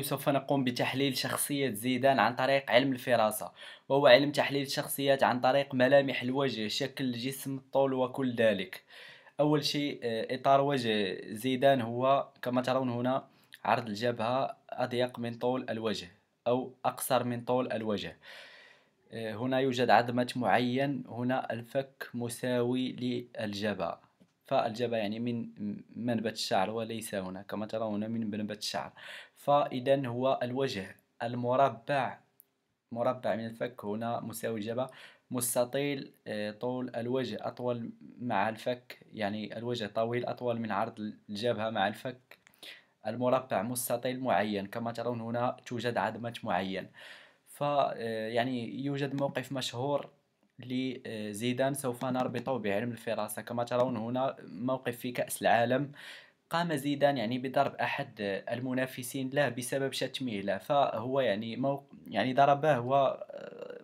سوف نقوم بتحليل شخصية زيدان عن طريق علم الفراسة وهو علم تحليل الشخصيات عن طريق ملامح الوجه شكل الجسم الطول وكل ذلك أول شيء آه، إطار وجه زيدان هو كما ترون هنا عرض الجبهة أضيق من طول الوجه أو أقصر من طول الوجه آه، هنا يوجد عظمة معين هنا الفك مساوي للجبهة فالجبهة يعني من منبت الشعر وليس هنا كما ترون من منبت الشعر فإذا هو الوجه المربع مربع من الفك هنا مساوي الجبهة مستطيل آه، طول الوجه أطول مع الفك يعني الوجه طويل أطول من عرض الجبهة مع الفك المربع مستطيل معين كما ترون هنا توجد عدمة معين آه، يعني يوجد موقف مشهور لزيدان آه، سوف نربطه بعلم الفراسة كما ترون هنا موقف في كأس العالم قام زيدان يعني بضرب احد المنافسين له بسبب شتمه له فهو يعني مو يعني ضربه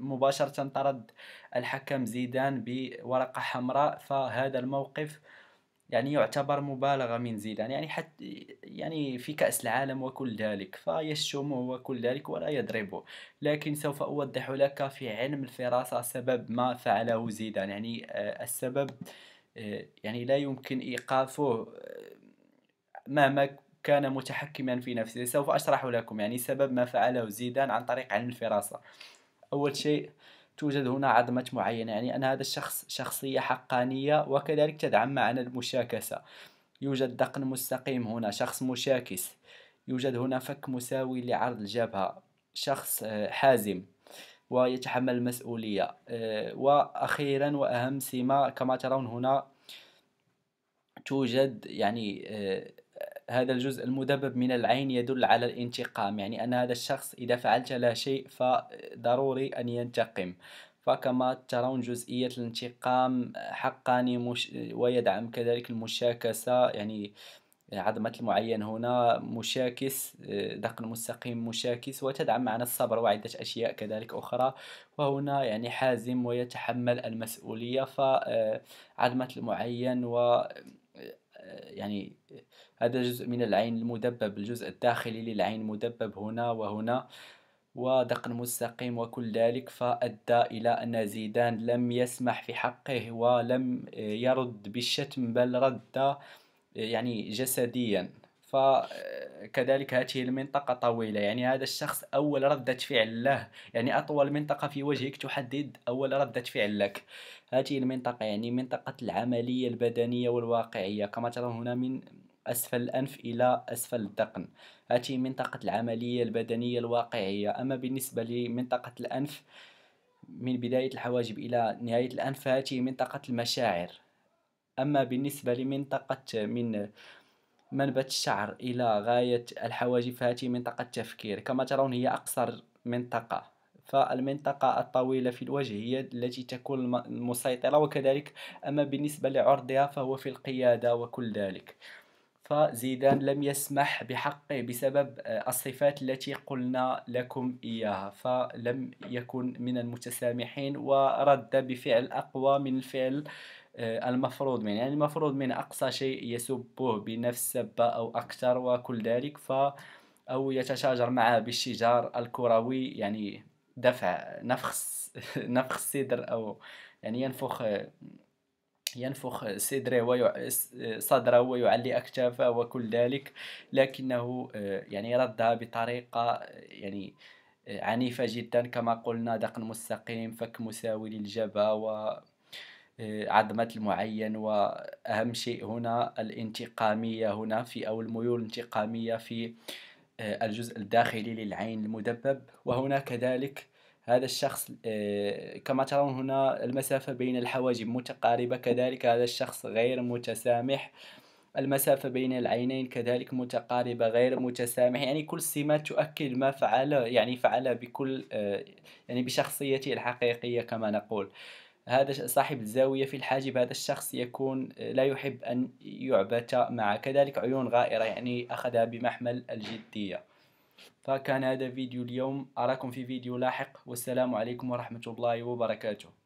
ومباشره آه، طرد الحكم زيدان بورقه حمراء فهذا الموقف يعني يعتبر مبالغة من زيدان يعني حتى يعني في كأس العالم وكل ذلك فيشتمه وكل ذلك ولا يضربه لكن سوف أوضح لك في علم الفراسة سبب ما فعله زيدان يعني آه، السبب آه، يعني لا يمكن إيقافه آه، مهما كان متحكما في نفسه سوف أشرح لكم يعني سبب ما فعله زيدان عن طريق علم الفراسة أول شيء توجد هنا عظمة معينة يعني أن هذا الشخص شخصية حقانية وكذلك تدعم معنا المشاكسة يوجد دقن مستقيم هنا شخص مشاكس يوجد هنا فك مساوي لعرض الجبهة شخص آه، حازم ويتحمل المسؤولية آه، وأخيرا وأهم سمة كما ترون هنا توجد يعني آه، هذا الجزء المدبب من العين يدل على الانتقام يعني أن هذا الشخص إذا فعلت له شيء فضروري أن ينتقم فكما ترون جزئية الانتقام حقاني مش ويدعم كذلك المشاكسة يعني عظمة المعين هنا مشاكس دقن مستقيم مشاكس وتدعم معنى الصبر وعدة أشياء كذلك أخرى وهنا يعني حازم ويتحمل المسؤولية فعظمة آه، المعين و آه، يعني هذا جزء من العين المدبب الجزء الداخلي للعين مدبب هنا وهنا ودق مستقيم وكل ذلك فأدى إلى أن زيدان لم يسمح في حقه ولم يرد بالشتم بل رد يعني جسديا فكذلك هذه المنطقة طويلة يعني هذا الشخص أول ردة فعل له يعني أطول منطقة في وجهك تحدد أول ردة فعل لك هذه المنطقة يعني منطقة العملية البدنية والواقعية كما ترون هنا من أسفل الأنف إلى أسفل الذقن هذه منطقة العملية البدنية الواقعية أما بالنسبة لمنطقة الأنف من بداية الحواجب إلى نهاية الأنف هذه منطقة المشاعر أما بالنسبة لمنطقة من منبت الشعر إلى غاية الحواجب فهذه منطقة التفكير كما ترون هي أقصر منطقة فالمنطقة الطويلة في الوجه هي التي تكون المسيطرة وكذلك أما بالنسبة لعرضها فهو في القيادة وكل ذلك فزيدان لم يسمح بحقه بسبب آه، الصفات التي قلنا لكم إياها فلم يكن من المتسامحين ورد بفعل أقوى من الفعل آه، المفروض منه يعني المفروض من أقصى شيء يسبه بنفس سبة أو أكثر وكل ذلك ف أو يتشاجر معه بالشجار الكروي يعني دفع نفخ نفخ الصدر أو يعني ينفخ آه، ينفخ صدره ويع... صدره ويعلي أكتافه وكل ذلك لكنه آه، يعني ردها بطريقة آه، يعني آه، عنيفة جدا كما قلنا دقن مستقيم فك مساوي للجبهة و عظمة المعين وأهم شيء هنا الانتقامية هنا في أو الميول الانتقامية في الجزء الداخلي للعين المدبب وهنا كذلك هذا الشخص آه، كما ترون هنا المسافة بين الحواجب متقاربة كذلك هذا الشخص غير متسامح المسافة بين العينين كذلك متقاربة غير متسامح يعني كل سمات تؤكد ما فعله يعني فعله بكل آه، يعني بشخصيته الحقيقية كما نقول هذا صاحب الزاوية في الحاجب هذا الشخص يكون آه، لا يحب أن يعبت معه كذلك عيون غائرة يعني أخذها بمحمل الجدية فكان هذا فيديو اليوم أراكم في فيديو لاحق والسلام عليكم ورحمة الله وبركاته